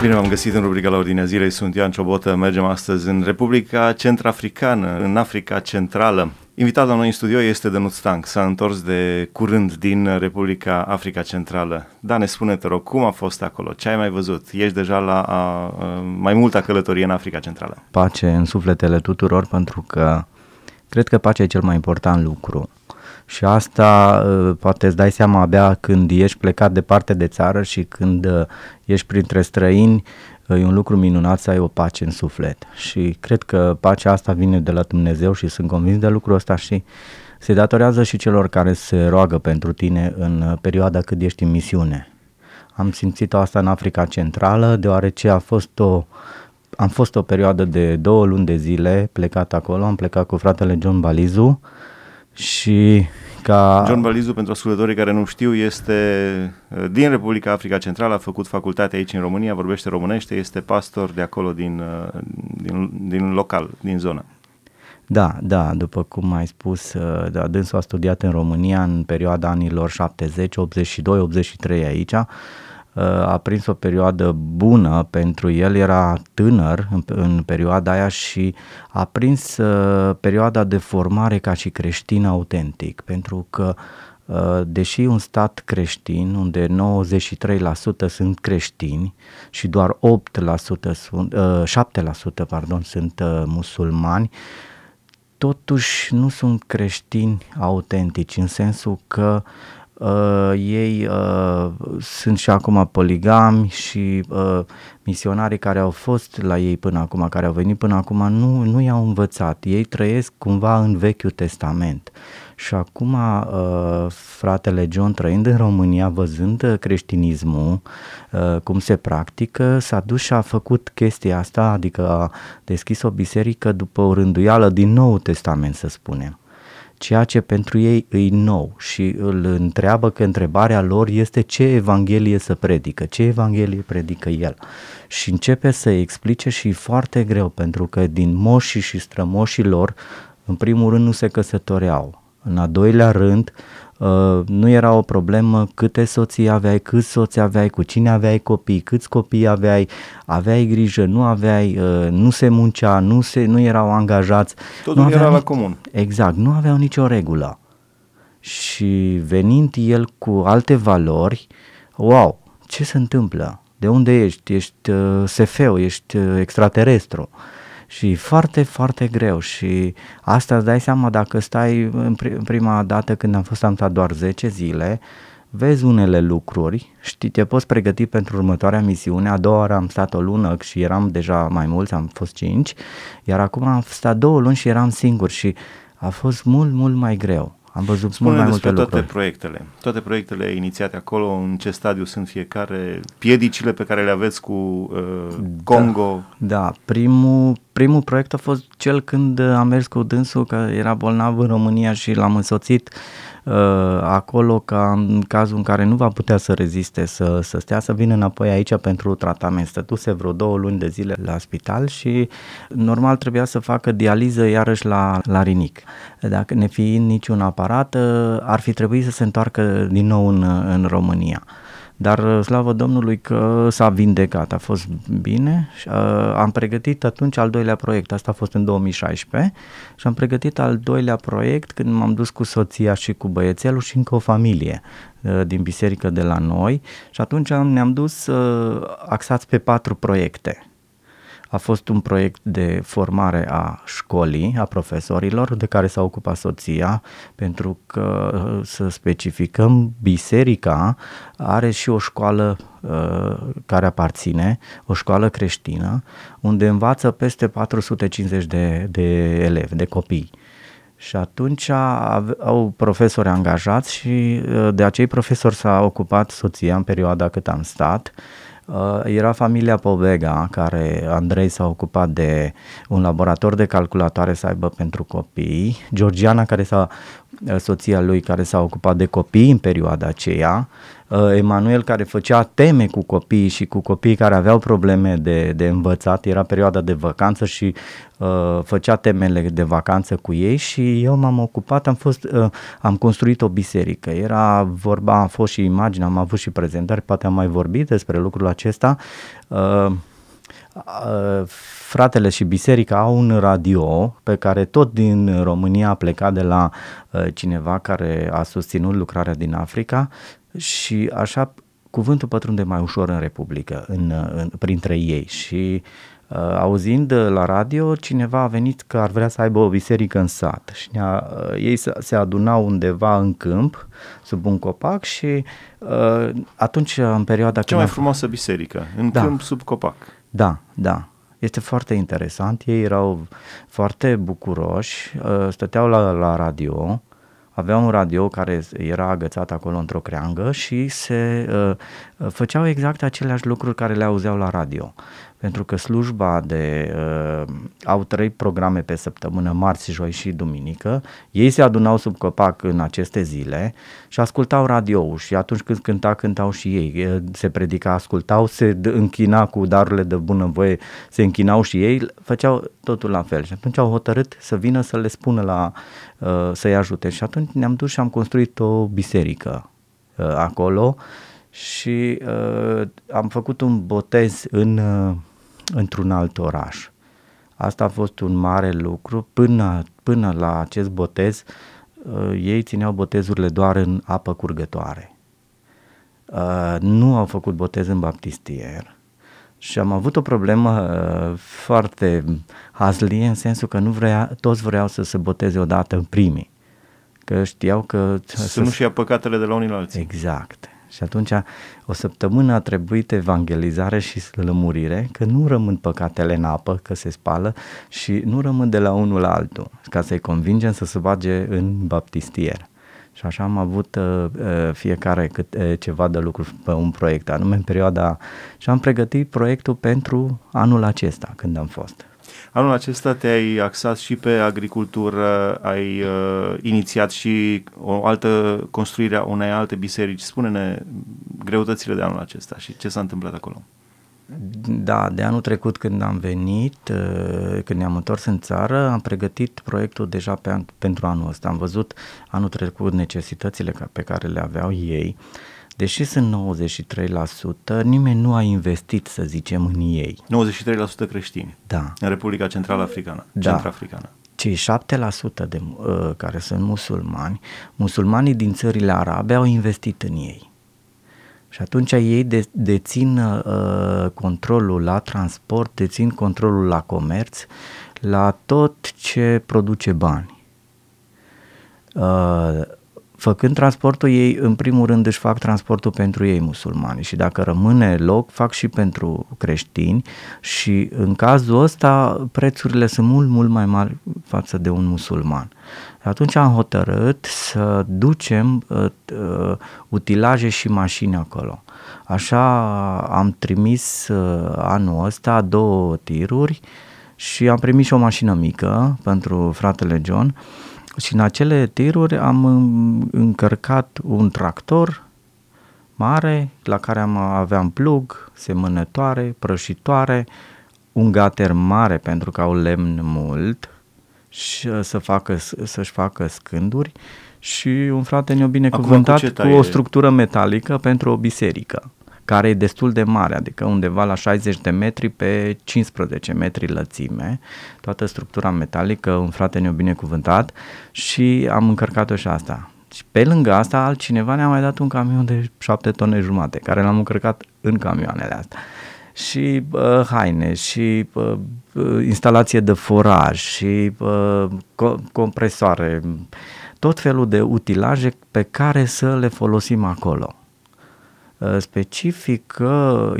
Bine v-am găsit în rubrica la ordinea zilei, sunt Ioan Ciobotă, mergem astăzi în Republica Centrafricană, în Africa Centrală. Invitat la noi în studio este Dănuț Tank, s-a întors de curând din Republica Africa Centrală. Da, ne spune, te rog, cum a fost acolo? Ce ai mai văzut? Ești deja la a, a, mai multă călătorie în Africa Centrală. Pace în sufletele tuturor, pentru că cred că pacea e cel mai important lucru și asta uh, poate îți dai seama abia când ești plecat departe de țară și când uh, ești printre străini, uh, e un lucru minunat să ai o pace în suflet. Și cred că pacea asta vine de la Dumnezeu și sunt convins de lucrul ăsta și se datorează și celor care se roagă pentru tine în perioada cât ești în misiune. Am simțit asta în Africa Centrală, deoarece a fost o am fost o perioadă de două luni de zile plecat acolo, am plecat cu fratele John Balizu, și ca... John Balizu, pentru ascultătorii care nu știu, este uh, din Republica Africa Centrală, a făcut facultate aici în România, vorbește românește, este pastor de acolo din, uh, din, din local, din zonă. Da, da, după cum ai spus, uh, da, dânsul a studiat în România în perioada anilor 70, 82, 83 aici Uh, a prins o perioadă bună pentru el, era tânăr în, în perioada aia și a prins uh, perioada de formare ca și creștin autentic, pentru că uh, deși un stat creștin unde 93% sunt creștini și doar 8% sunt, 7% pardon, sunt musulmani, totuși nu sunt creștini autentici în sensul că uh, Uh, ei uh, sunt și acum poligami și uh, misionarii care au fost la ei până acum, care au venit până acum, nu, nu i-au învățat. Ei trăiesc cumva în Vechiul Testament. Și acum uh, fratele John trăind în România, văzând uh, creștinismul, uh, cum se practică, s-a dus și a făcut chestia asta, adică a deschis o biserică după o rânduială din Nou Testament, să spunem ceea ce pentru ei îi nou și îl întreabă că întrebarea lor este ce Evanghelie să predică, ce Evanghelie predică el. Și începe să explice și foarte greu, pentru că din moșii și strămoșii lor, în primul rând nu se căsătoreau, în a doilea rând Uh, nu era o problemă câte soții aveai, câți soți aveai, cu cine aveai copii, câți copii aveai, aveai grijă, nu aveai, uh, nu se muncea, nu, se, nu erau angajați. Totul nu era la nici, comun. Exact, nu aveau nicio regulă. Și venind el cu alte valori, wow, ce se întâmplă? De unde ești? Ești uh, sefeu, ești uh, extraterestru. Uh, și foarte, foarte greu și asta îți dai seama dacă stai în, prima dată când am fost am stat doar 10 zile, vezi unele lucruri, știi, te poți pregăti pentru următoarea misiune, a doua oară am stat o lună și eram deja mai mulți, am fost cinci, iar acum am stat două luni și eram singur și a fost mult, mult mai greu. Am văzut Spune mult mai multe toate proiectele, toate proiectele inițiate acolo, în ce stadiu sunt fiecare, piedicile pe care le aveți cu uh, da. Congo. Da, da, primul, primul proiect a fost cel când am mers cu dânsul, că era bolnav în România și l-am însoțit uh, Uh, acolo ca în cazul în care nu va putea să reziste, să, să stea, să vină înapoi aici pentru tratament. Stătuse vreo două luni de zile la spital și normal trebuia să facă dializă iarăși la, la rinic. Dacă ne fiind niciun aparat, uh, ar fi trebuit să se întoarcă din nou în, în România. Dar uh, slavă Domnului că s-a vindecat, a fost bine. Uh, am pregătit atunci al doilea proiect, asta a fost în 2016, și am pregătit al doilea proiect când m-am dus cu soția și cu băiețelul și încă o familie uh, din biserică de la noi și atunci ne-am dus axați pe patru proiecte a fost un proiect de formare a școlii, a profesorilor, de care s-a ocupat soția, pentru că, să specificăm, biserica are și o școală uh, care aparține, o școală creștină, unde învață peste 450 de, de elevi, de copii. Și atunci au profesori angajați și uh, de acei profesori s-a ocupat soția în perioada cât am stat Uh, era familia Povega, care Andrei s-a ocupat de un laborator de calculatoare să aibă pentru copii, Georgiana, care s-a, uh, soția lui, care s-a ocupat de copii în perioada aceea, Uh, Emanuel care făcea teme cu copiii și cu copiii care aveau probleme de, de învățat, era perioada de vacanță și uh, făcea temele de vacanță cu ei și eu m-am ocupat, am, fost, uh, am construit o biserică, era vorba, a fost și imagine, am avut și prezentări, poate am mai vorbit despre lucrul acesta. Uh, uh fratele și biserica au un radio pe care tot din România a plecat de la uh, cineva care a susținut lucrarea din Africa și așa cuvântul pătrunde mai ușor în Republică, în, în, printre ei și uh, auzind uh, la radio, cineva a venit că ar vrea să aibă o biserică în sat și ne-a, uh, ei se, se adunau undeva în câmp, sub un copac și uh, atunci uh, în perioada... Cea mai frumoasă biserică, în da. câmp sub copac. Da, da, este foarte interesant, ei erau foarte bucuroși, uh, stăteau la, la radio avea un radio care era agățat acolo într-o creangă și se uh, uh făceau exact aceleași lucruri care le auzeau la radio pentru că slujba de... Uh, au trei programe pe săptămână, marți, joi și duminică. Ei se adunau sub copac în aceste zile și ascultau radio și atunci când cânta, cântau și ei. Se predica, ascultau, se închina cu darurile de bunăvoie, se închinau și ei, făceau totul la fel. Și atunci au hotărât să vină să le spună la... Uh, să-i ajute. Și atunci ne-am dus și am construit o biserică uh, acolo și uh, am făcut un botez în... Uh, într-un alt oraș. Asta a fost un mare lucru. Până, până la acest botez, uh, ei țineau botezurile doar în apă curgătoare. Uh, nu au făcut botez în baptistier. Și am avut o problemă uh, foarte hazlie în sensul că nu vrea, toți vreau să se boteze odată în primii. Că știau că... Să, nu și ia păcatele de la unii la alții. Exact. Și atunci o săptămână a trebuit evangelizare și lămurire, că nu rămân păcatele în apă, că se spală și nu rămân de la unul la altul, ca să-i convingem să se bage în baptistier. Și așa am avut uh, uh fiecare cât, uh, ceva de lucru pe un proiect, anume în perioada... Și am pregătit proiectul pentru anul acesta, când am fost. Anul acesta te-ai axat și pe agricultură, ai uh, inițiat și o altă construire a unei alte biserici. Spune-ne greutățile de anul acesta și ce s-a întâmplat acolo. Da, de anul trecut când am venit, uh, când ne-am întors în țară, am pregătit proiectul deja pe an, pentru anul ăsta. Am văzut anul trecut necesitățile pe care le aveau ei deși sunt 93%, nimeni nu a investit, să zicem, în ei. 93% creștini. Da. În Republica Centrală Africană. Da. Africană. Cei 7% de, uh, care sunt musulmani, musulmanii din țările arabe au investit în ei. Și atunci ei de, dețin uh, controlul la transport, dețin controlul la comerț, la tot ce produce bani. Uh, Făcând transportul, ei în primul rând își fac transportul pentru ei musulmani și dacă rămâne loc, fac și pentru creștini și în cazul ăsta prețurile sunt mult, mult mai mari față de un musulman. Atunci am hotărât să ducem uh, utilaje și mașini acolo. Așa am trimis uh, anul ăsta două tiruri și am primit și o mașină mică pentru fratele John uh, și în acele tiruri am încărcat un tractor mare la care am aveam plug, semănătoare, prășitoare, un gater mare pentru că au lemn mult și uh, să facă, să-și facă scânduri și un frate ne-a binecuvântat cu, cu o structură metalică pentru o biserică care e destul de mare, adică undeva la 60 de metri pe 15 metri lățime, toată structura metalică, un frate ne-a binecuvântat și am încărcat-o și asta. Și pe lângă asta, altcineva ne-a mai dat un camion de 7 tone jumate, care l-am încărcat în camioanele astea. Și bă, haine, și bă, instalație de foraj, și bă, co- compresoare, tot felul de utilaje pe care să le folosim acolo. Uh, specific că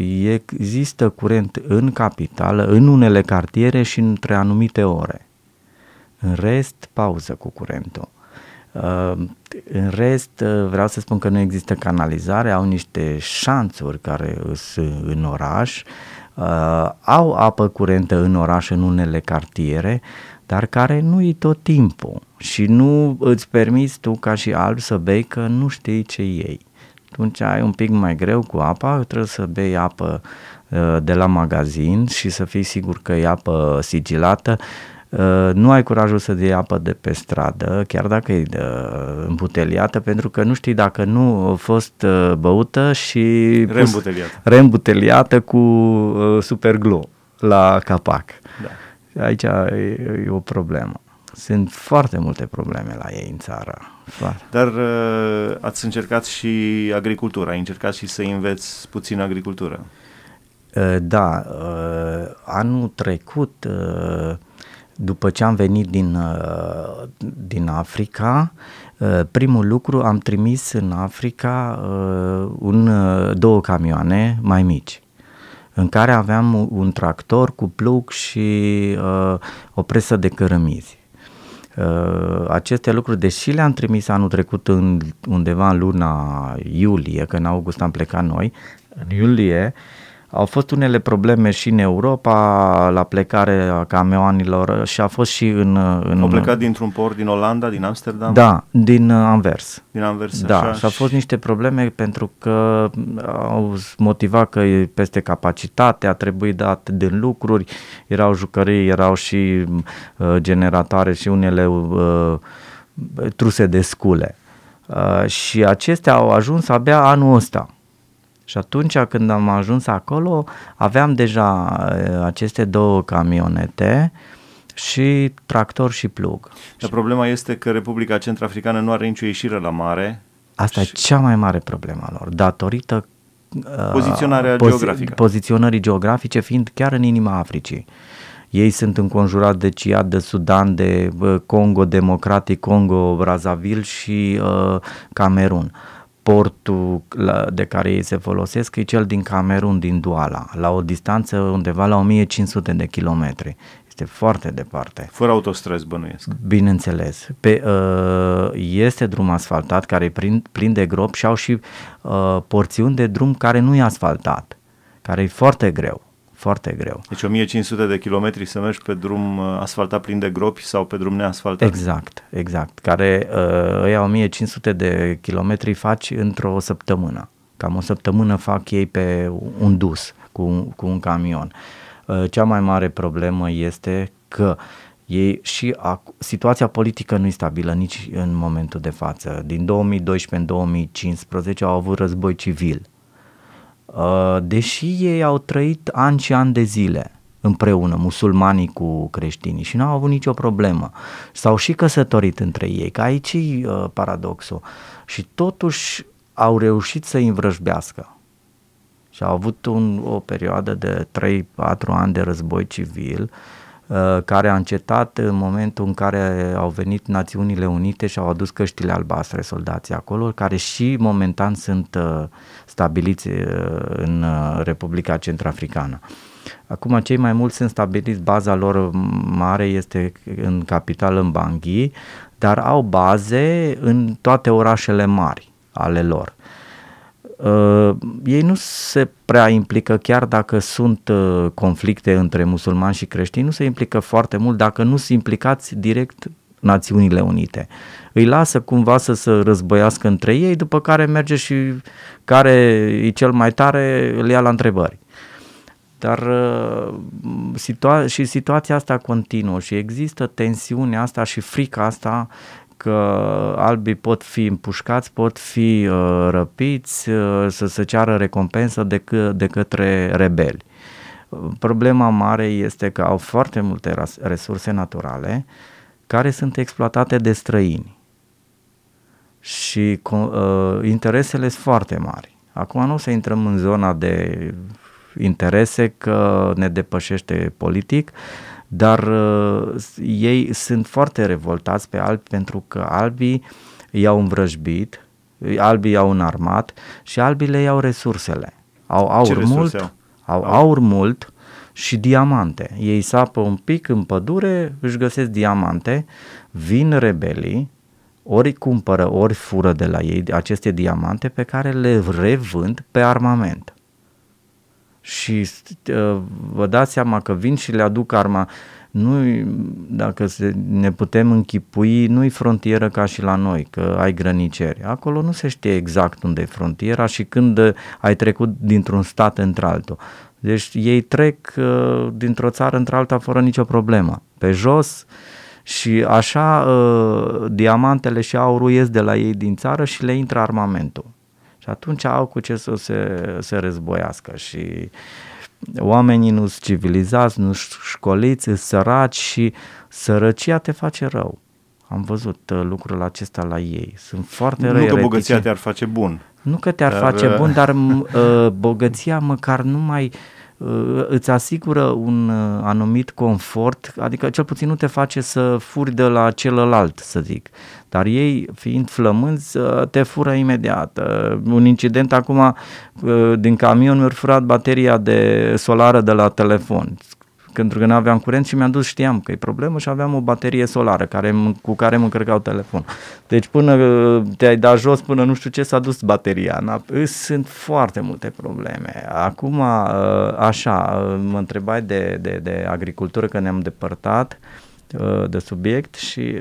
există curent în capitală, în unele cartiere și între anumite ore. În rest, pauză cu curentul. Uh, în rest, uh, vreau să spun că nu există canalizare, au niște șanțuri care sunt în oraș, au apă curentă în oraș în unele cartiere, dar care nu e tot timpul și nu îți permiți tu ca și alb să bei că nu știi ce iei atunci ai un pic mai greu cu apa, trebuie să bei apă uh, de la magazin și să fii sigur că e apă sigilată. Uh, nu ai curajul să dai apă de pe stradă, chiar dacă e uh, îmbuteliată, pentru că nu știi dacă nu a fost băută și reîmbuteliată, reîmbuteliată cu superglu la capac. Da. Aici e o problemă. Sunt foarte multe probleme la ei în țară. Foarte. Dar uh, ați încercat și agricultura, ai încercat și să înveți puțin agricultură. Uh, da, uh, anul trecut, uh, după ce am venit din, uh, din Africa, uh, primul lucru am trimis în Africa uh, un, uh, două camioane mai mici în care aveam un tractor cu plug și uh, o presă de cărămizi. Uh, aceste lucruri, deși le-am trimis anul trecut în, undeva în luna iulie, că în august am plecat noi, în iulie, uh, au fost unele probleme și în Europa la plecarea camioanilor și a fost și în... în Au plecat dintr-un port din Olanda, din Amsterdam? Da, din Anvers. Din Anvers, Da, așa, și au fost niște probleme pentru că au motivat că e peste capacitate, a trebuit dat din lucruri, erau jucării, erau și uh, generatoare și unele uh, truse de scule. Uh, și acestea au ajuns abia anul ăsta și atunci când am ajuns acolo, aveam deja aceste două camionete și tractor și plug. Dar problema este că Republica Centrafricană nu are nicio ieșire la mare. Asta și... e cea mai mare problemă lor, datorită Poziționarea pozi- geografică. Poziționării geografice fiind chiar în inima Africii. Ei sunt înconjurat de Ciad, de Sudan, de Congo Democratic, Congo Brazzaville și uh, Camerun. Uh, portul de care ei se folosesc e cel din Camerun, din Douala, la o distanță undeva la 1500 de kilometri. Este foarte departe. Fără autostrăzi bănuiesc. Bineînțeles. Pe, uh, este drum asfaltat care e plin, plin de grop și au și uh, porțiuni de drum care nu e asfaltat, care e foarte greu foarte greu. Deci 1500 de kilometri să mergi pe drum uh, asfaltat plin de gropi sau pe drum neasfaltat? Exact, exact. Care uh, ăia 1500 de kilometri faci într-o săptămână. Cam o săptămână fac ei pe un dus cu, cu un camion. Uh, cea mai mare problemă este că ei și ac- situația politică nu e stabilă nici în momentul de față. Din 2012 în 2015 au avut război civil Uh, deși ei au trăit ani și ani de zile împreună, musulmanii cu creștinii și nu au avut nicio problemă. S-au și căsătorit între ei, că aici e uh, paradoxul. Și totuși au reușit să-i învrăjbească. Și au avut un, o perioadă de 3-4 ani de război civil uh, Uh, care a încetat în momentul în care au venit Națiunile Unite și au adus căștile albastre soldații acolo, care și momentan sunt uh, stabiliți uh, în Republica Centrafricană. Acum cei mai mulți sunt stabiliți, baza lor mare este în capital în Bangui, dar au baze în toate orașele mari ale lor. Uh, Uh, ei nu se prea implică, chiar dacă sunt uh, conflicte între musulmani și creștini, nu se implică foarte mult dacă nu sunt implicați direct Națiunile Unite. Îi lasă cumva să se războiască între ei, după care merge și care e cel mai tare îl ia la întrebări. Dar uh, situa- și situația asta continuă și există tensiunea asta și frica asta că albii pot fi împușcați, pot fi uh, răpiți, uh, să se ceară recompensă de, că, de către rebeli. Problema mare este că au foarte multe resurse naturale care sunt exploatate de străini și uh, interesele sunt foarte mari. Acum nu o să intrăm în zona de interese că ne depășește politic, uh, dar uh, ei sunt foarte revoltați pe albi pentru că albii i-au învrăjbit, albii i-au înarmat și albii le iau resursele. Au aur Ce mult, au? au aur mult și diamante. Ei sapă un pic în pădure, își găsesc diamante, vin rebelii, ori cumpără, ori fură de la ei aceste diamante pe care le revând pe armament și uh, vă dați seama că vin și le aduc arma. Nu, dacă se, ne putem închipui, nu-i frontieră ca și la noi, că ai grăniceri. Acolo nu se știe exact unde e frontiera și când uh, ai trecut dintr-un stat într-altul. Deci ei trec uh, dintr-o țară într-alta fără nicio problemă. Pe jos și așa uh, diamantele și aurul ies de la ei din țară și le intră armamentul atunci au cu ce să se, se războiască și oamenii nu sunt civilizați, nu sunt școliți, sunt săraci și sărăcia te face rău. Am văzut uh, lucrul acesta la ei. Sunt foarte răi. Nu că bogăția te-ar face bun. Nu că te-ar dar... face uh, bun, dar uh, bogăția măcar nu mai uh, îți asigură un uh, anumit confort, adică cel puțin nu te face să furi de la celălalt, să zic. Dar ei, fiind flămânzi, uh, te fură imediat. Uh, un incident acum, din camion mi a furat bateria de solară de la telefon pentru că nu aveam curent și mi-am dus, știam că e problemă și aveam o baterie solară care, cu care mă încărcau telefon. Deci până uh, te-ai dat jos, până nu știu ce s-a dus bateria. Sunt foarte multe probleme. Acum, uh, așa, uh, mă întrebai de, de, de agricultură, că ne-am depărtat de subiect și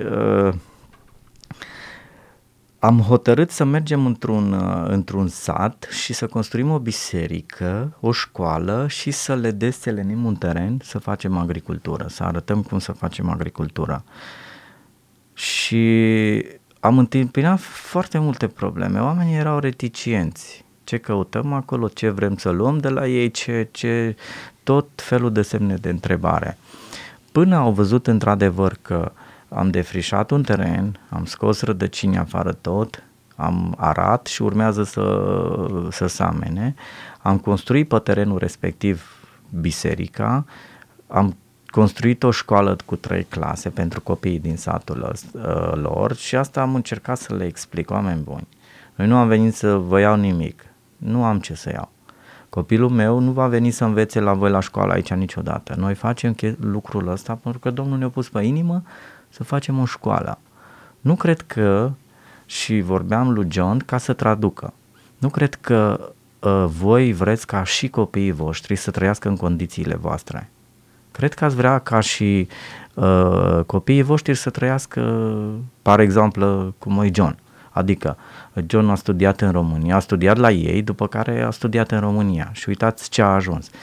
am hotărât să mergem într-un, uh, într-un sat și să construim o biserică, o școală și să le deselenim un teren să facem agricultură, să arătăm cum să facem agricultura. Și am întâmpinat foarte multe probleme. Oamenii erau reticienți. Ce căutăm acolo, ce vrem să luăm de la ei, ce, ce tot felul de semne de întrebare. Până au văzut într-adevăr că am defrișat un teren, am scos rădăcini afară tot, am arat și urmează să, să samene, am construit pe terenul respectiv biserica, am construit o școală cu trei clase pentru copiii din satul ă, lor și asta am încercat să le explic, oameni buni. Noi nu am venit să vă iau nimic, nu am ce să iau. Copilul meu nu va veni să învețe la voi la școală aici niciodată. Noi facem lucrul ăsta pentru că Domnul ne-a pus pe inimă să facem o școală. Nu cred că, și vorbeam lui John ca să traducă, nu cred că uh, voi vreți ca și copiii voștri să trăiască în condițiile voastre. Cred că ați vrea ca și uh, copiii voștri să trăiască, par exemplu, cum e John. Adică, John a studiat în România, a studiat la ei, după care a studiat în România și uitați ce a ajuns. Uh,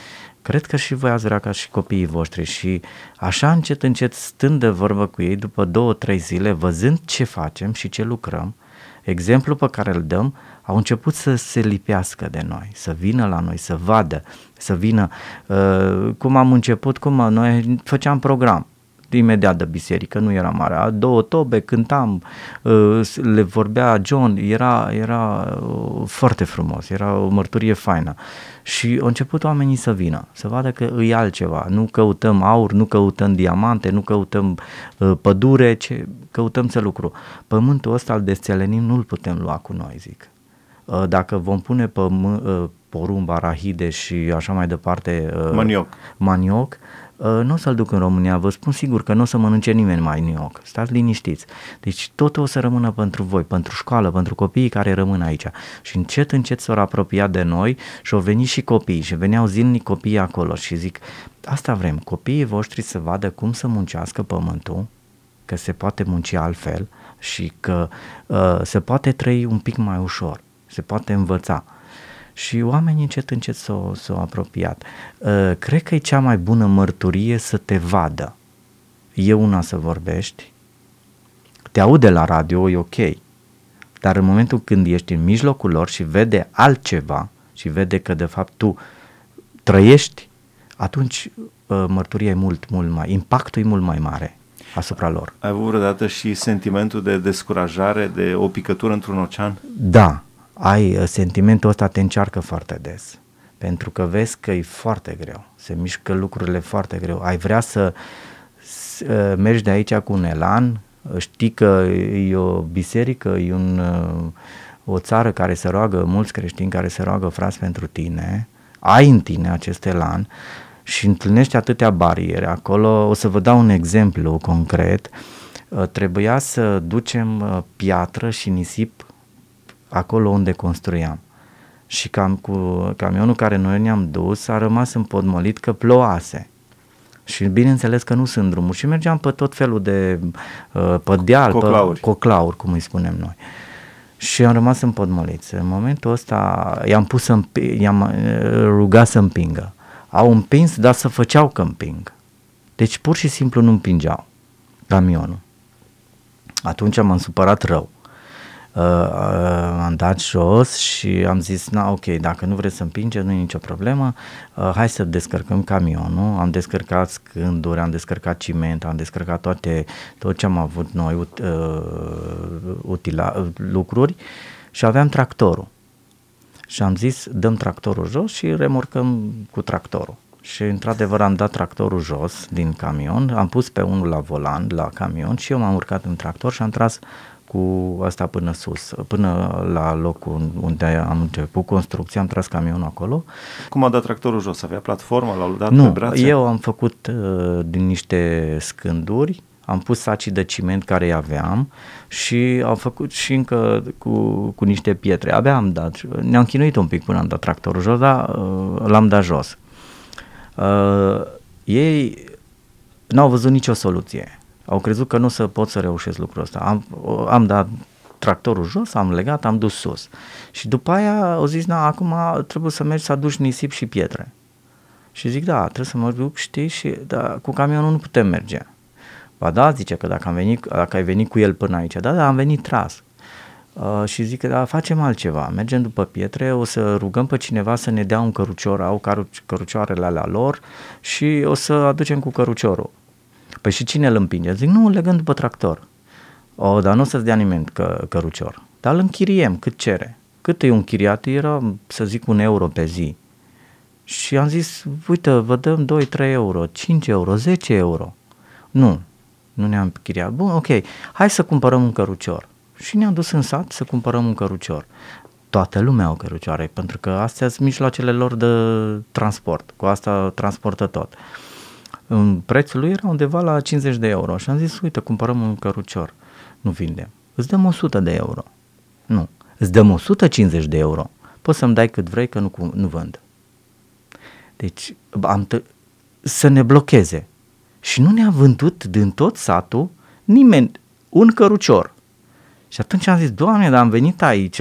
cred că și voi ați vrea ca și copiii voștri și așa încet, încet, stând de vorbă cu ei, după două, trei zile, văzând ce facem și ce lucrăm, exemplul pe care îl dăm, au început să se lipească de noi, să vină la noi, să vadă, să vină uh, cum am început, cum noi făceam program imediat de biserică, nu era mare, două tobe, cântam, uh, le vorbea John, era, era uh, foarte frumos, era o mărturie faină. Și au început oamenii să vină, să vadă că îi altceva, nu căutăm aur, nu căutăm diamante, nu căutăm uh, pădure, ce, căutăm să lucru. Pământul ăsta al desțelenim nu-l putem lua cu noi, zic. Dacă vom pune pământ, porumb, arahide și așa mai departe, manioc, manioc Ă, nu o să-l duc în România, vă spun sigur că nu o să mănânce nimeni mai New York, stați liniștiți. Deci totul o să rămână pentru voi, pentru școală, pentru copiii care rămân aici. Și încet, încet s-au apropiat de noi și au venit și copiii și veneau zilnic copiii acolo și zic, asta vrem, copiii voștri să vadă cum să muncească pământul, că se poate munci altfel și că uh, se poate trăi un pic mai ușor, se poate învăța și oamenii încet încet s-au, s-au apropiat. Ă, cred că e cea mai bună mărturie să te vadă. E una să vorbești, te aude la radio, e ok, dar în momentul când ești în mijlocul lor și vede altceva și vede că de fapt tu trăiești, atunci ă, mărturia e mult, mult mai, impactul e mult mai mare asupra lor. Ai avut vreodată și sentimentul de descurajare, de o picătură într-un ocean? Da, ai uh, sentimentul ăsta, te încearcă foarte des. Pentru că vezi că e foarte greu, se mișcă lucrurile foarte greu. Ai vrea să, uh, mergi de aici cu un elan, uh, știi că e o biserică, e un, o țară care se roagă, mulți creștini care se roagă frați pentru tine, ai în tine acest elan și întâlnești atâtea bariere acolo. O să vă dau un exemplu concret. Trebuia să ducem piatră și nisip acolo unde construiam. Și cam cu camionul care noi ne-am dus a rămas împodmolit că ploase. Și bineînțeles că nu sunt drumuri și mergeam pe tot felul de uh, pe deal, coclauri. pe coclauri, cum îi spunem noi. Și am rămas împodmoliți. În momentul ăsta i-am pus să i-am uh, rugat să împingă. Au împins, dar să făceau că împing. Deci pur și simplu nu împingeau camionul. Atunci m-am supărat rău. Uh, uh, am dat jos și am zis, na ok, dacă nu vreți să împinge, nu e nicio problemă, uh, hai să descărcăm camionul. Am descărcat scânduri, am descărcat ciment, am descărcat toate, tot ce am avut noi ut, uh, utila, lucruri și aveam tractorul. Și am zis, dăm tractorul jos și remorcăm cu tractorul. Și într-adevăr am dat tractorul jos din camion, am pus pe unul la volan, la camion și eu m-am urcat în tractor și am tras cu asta până sus, până la locul unde am început construcția, am tras camionul acolo. Cum a dat tractorul jos? Avea platformă? L-au dat nu, pe brațe? eu am făcut uh, din niște scânduri, am pus sacii de ciment care aveam și am făcut și încă cu, cu niște pietre. Abia am dat, ne-am chinuit un pic până am dat tractorul jos, dar uh, l-am dat jos. Uh, ei n-au văzut nicio soluție au crezut că nu să pot să reușesc lucrul ăsta. Am, am dat tractorul jos, am legat, am dus sus. Și după aia au zis, na, acum trebuie să mergi să aduci nisip și pietre. Și zic, da, trebuie să mă duc, știi, și da, cu camionul nu putem merge. Ba da, zice că dacă, am venit, dacă ai venit cu el până aici, da, da, am venit tras. Uh, și zic că da, facem altceva, mergem după pietre, o să rugăm pe cineva să ne dea un cărucior, au căruci, cărucioarele alea lor și o să aducem cu căruciorul. Păi și cine îl împinge? Zic, nu, legând după tractor. O, dar nu o să-ți dea nimeni că, cărucior. Dar îl închiriem, cât cere. Cât e un chiriat? Era, să zic, un euro pe zi. Și am zis, uite, vă dăm 2-3 euro, 5 euro, 10 euro. Nu, nu ne-am chiriat. Bun, ok, hai să cumpărăm un cărucior. Și ne-am dus în sat să cumpărăm un cărucior. Toată lumea o cărucioare, pentru că astea sunt mijloacele lor de transport. Cu asta transportă tot. Uh, prețul lui era undeva la 50 de euro și am zis, uite, cumpărăm un cărucior, nu vindem. Îți dăm 100 de euro. Nu, îți dăm 150 de euro. Poți să-mi dai cât vrei că nu, nu vând. Deci am t- să ne blocheze. Și nu ne-a vândut din tot satul nimeni un cărucior. Și atunci am zis, Doamne, dar am venit aici,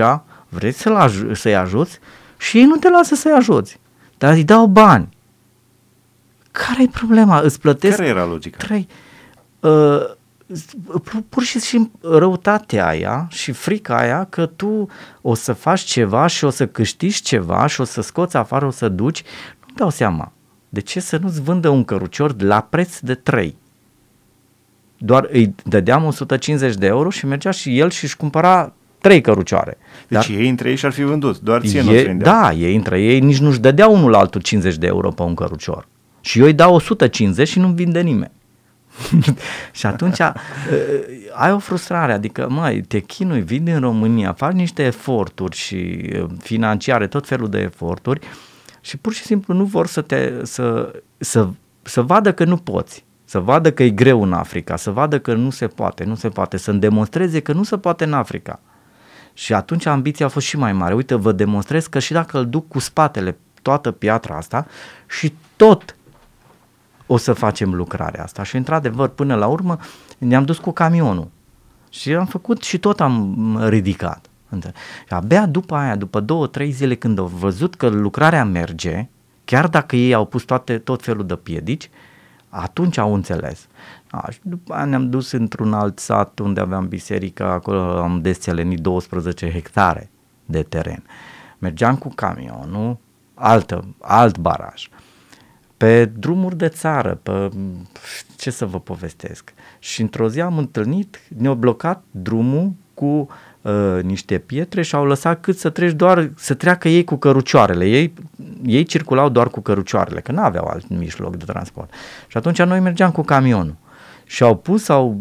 vreți să-l aj- să-i ajuți? Și ei nu te lasă să-i ajuți, dar îi dau bani care e problema? Îți plătesc... Care era logica? Trei. Uh, pur și simplu răutatea aia și frica aia că tu o să faci ceva și o să câștigi ceva și o să scoți afară, o să duci, nu dau seama. De ce să nu-ți vândă un cărucior la preț de 3? Doar îi dădeam 150 de euro și mergea și el și își cumpăra trei cărucioare. Deci dar ei între ei și-ar fi vândut, doar ție nu Da, ei între ei nici nu-și dădeau unul altul 50 de euro pe un cărucior și eu îi dau 150 și nu-mi vinde nimeni. și atunci uh, ai o frustrare, adică mai te chinui, vin din România, faci niște eforturi și uh, financiare, tot felul de eforturi și pur și simplu nu vor să te să, să, să vadă că nu poți, să vadă că e greu în Africa, să vadă că nu se poate, nu se poate, să-mi demonstreze că nu se poate în Africa. Și atunci ambiția a fost și mai mare. Uite, vă demonstrez că și dacă îl duc cu spatele toată piatra asta și tot o să facem lucrarea asta. Și într-adevăr, până la urmă, ne-am dus cu camionul și am făcut și tot am ridicat. Și abia după aia, după două, trei zile, când au văzut că lucrarea merge, chiar dacă ei au pus toate, tot felul de piedici, atunci au înțeles. A, și după aia ne-am dus într-un alt sat unde aveam biserică, acolo am desțelenit 12 hectare de teren. Mergeam cu camionul, altă, alt baraj pe drumuri de țară, pe ce să vă povestesc. Și într-o zi am întâlnit, ne-au blocat drumul cu uh, niște pietre și au lăsat cât să treci doar, să treacă ei cu cărucioarele. Ei, ei circulau doar cu cărucioarele, că nu aveau alt mijloc de transport. Și atunci noi mergeam cu camionul. Și au pus, au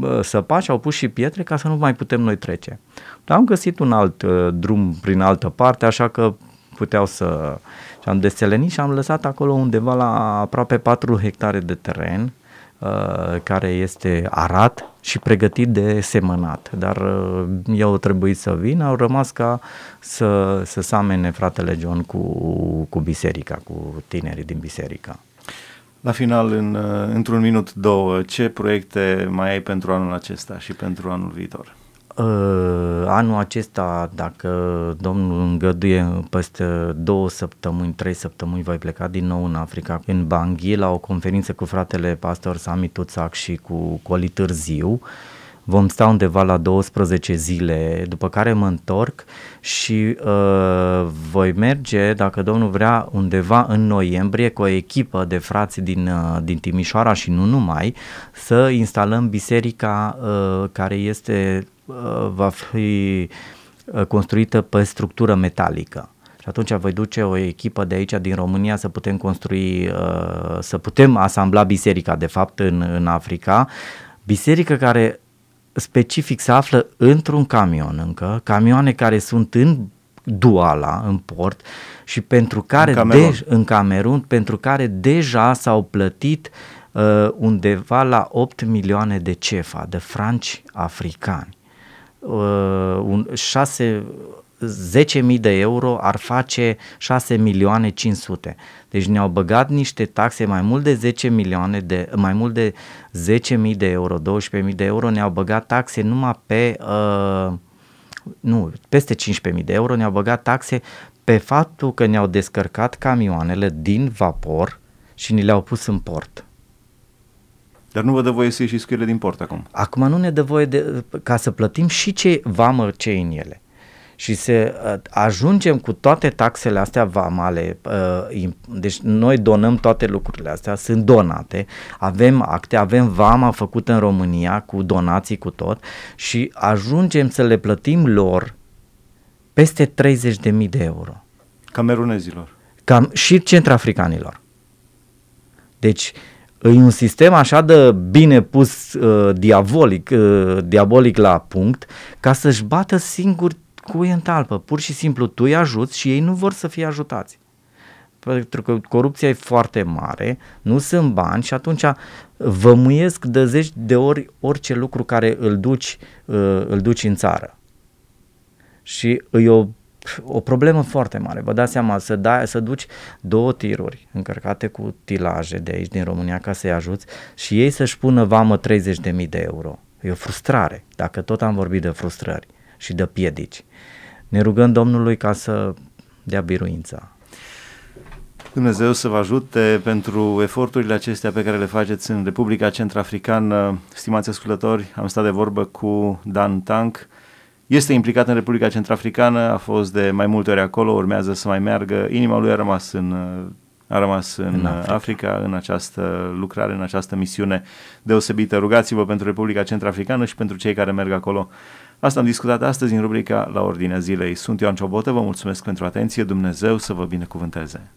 uh, săpat și au pus și pietre ca să nu mai putem noi trece. Dar am găsit un alt uh, drum prin altă parte, așa că puteau să uh, și am deselenit și am lăsat acolo undeva la aproape 4 hectare de teren uh, care este arat și pregătit de semănat, dar eu uh, trebuie să vin, au rămas ca să, să samene fratele John cu, cu biserica, cu tinerii din biserica. La final, în, uh, într-un minut, două, ce proiecte mai ai pentru anul acesta și pentru anul viitor? Anul acesta, dacă domnul îngăduie peste două săptămâni, trei săptămâni, voi pleca din nou în Africa, în Bangui, la o conferință cu fratele pastor Sami Tuțac și cu Coli Târziu. Vom sta undeva la 12 zile, după care mă întorc și uh, voi merge, dacă Domnul vrea, undeva în noiembrie cu o echipă de frați din, uh, din Timișoara și nu numai, să instalăm biserica uh, care este Uh, va fi uh, construită pe structură metalică. Și atunci voi duce o echipă de aici din România să putem construi, uh, să putem asambla biserica de fapt în, în Africa, biserică care specific se află într-un camion încă, camioane care sunt în Duala, în port, și pentru care în Camerun, de, în Camerun pentru care deja s-au plătit uh, undeva la 8 milioane de cefa, de franci africani. Uh, un 6 10.000 de euro ar face 6 milioane 500. Deci ne-au băgat niște taxe mai mult de 10 milioane de mai mult de 10.000 de euro, 12.000 de euro ne-au băgat taxe numai pe uh, nu, peste 15.000 de euro ne-au băgat taxe pe faptul că ne-au descărcat camioanele din vapor și ni le-au pus în port. Dar nu vă dă voie să ieșiți cu ele din port acum. Acum nu ne dă voie de, ca să plătim și ce vamă ce în ele. Și se ă, ajungem cu toate taxele astea vamale, ă, deci noi donăm toate lucrurile astea, sunt donate, avem acte, avem vama făcută în România cu donații cu tot și ajungem să le plătim lor peste 30.000 de euro. Camerunezilor. Cam și centrafricanilor. Deci, uh, E un sistem așa de bine pus uh, diabolic, uh, diabolic la punct ca să-și bată singur cu în talpă. Pur și simplu tu îi ajuți și ei nu vor să fie ajutați. Pentru că corupția e foarte mare, nu sunt bani și atunci muiesc de zeci de ori orice lucru care îl duci, uh, îl duci în țară. Și e o o problemă foarte mare. Vă dați seama, să, da, să duci două tiruri încărcate cu tilaje de aici din România ca să-i ajuți și ei să-și pună vamă 30.000 de euro. E o frustrare, dacă tot am vorbit de frustrări și de piedici. Ne rugăm Domnului ca să dea biruința. Dumnezeu să vă ajute pentru eforturile acestea pe care le faceți în Republica Centrafricană. Stimați ascultători, am stat de vorbă cu Dan Tank, este implicat în Republica Centrafricană, a fost de mai multe ori acolo, urmează să mai meargă. Inima lui a rămas în, a rămas în, în Africa. Africa, în această lucrare, în această misiune deosebită. Rugați-vă pentru Republica Centrafricană și pentru cei care merg acolo. Asta am discutat astăzi în rubrica La Ordinea Zilei. Sunt Ioan Ciobotă, vă mulțumesc pentru atenție, Dumnezeu să vă binecuvânteze!